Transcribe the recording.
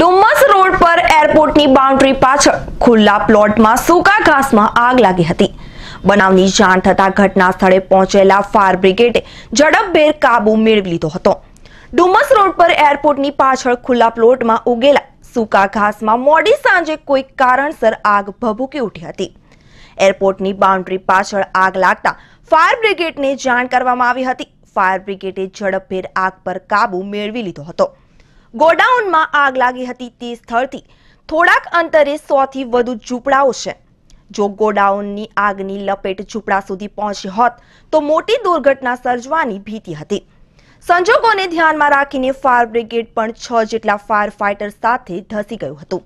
Dumas road પર એરપોર્ટની boundary પાછળ ખુલ્લા પ્લોટમાં સૂકા ઘાસમાં આગ લાગી હતી બનાવની જાણ થતાં ઘટના સ્થળે પહોંચેલા ફાયર બ્રિગેડે ઝડપભેર કાબુ મેળવી લીધો હતો ડુમસ રોડ પર એરપોર્ટની પાછળ ખુલ્લા પ્લોટમાં ઉગેલા સૂકા ઘાસમાં મોડી સાંજે કોઈ કારણસર આગ ભભૂકી ઉઠી હતી એરપોર્ટની બાઉન્ડ્રી પાછળ આગ લાગતા ફાયર બ્રિગેડને જાણ કરવામાં આવી હતી ફાયર બ્રિગેડે ઝડપભેર આગ પર કાબુ મેળવી લીધો હતો ગોડાઉનમાં આગ લાગી હતી તે સ્થળથી થોડાક અંતરે સોથી વધુ ઝૂંપડાઓ છે જો ગોડાઉનની આગની લપેટ ઝૂંપડા સુધી પહોંચી હોત તો મોટી દુર્ઘટના સર્જવાની ભીતિ હતી સંજોગોને ધ્યાનમાં રાખીને ફાયર બ્રિગેડ પણ છ જેટલા ફાયર ફાઇટર સાથે ધસી ગયું હતું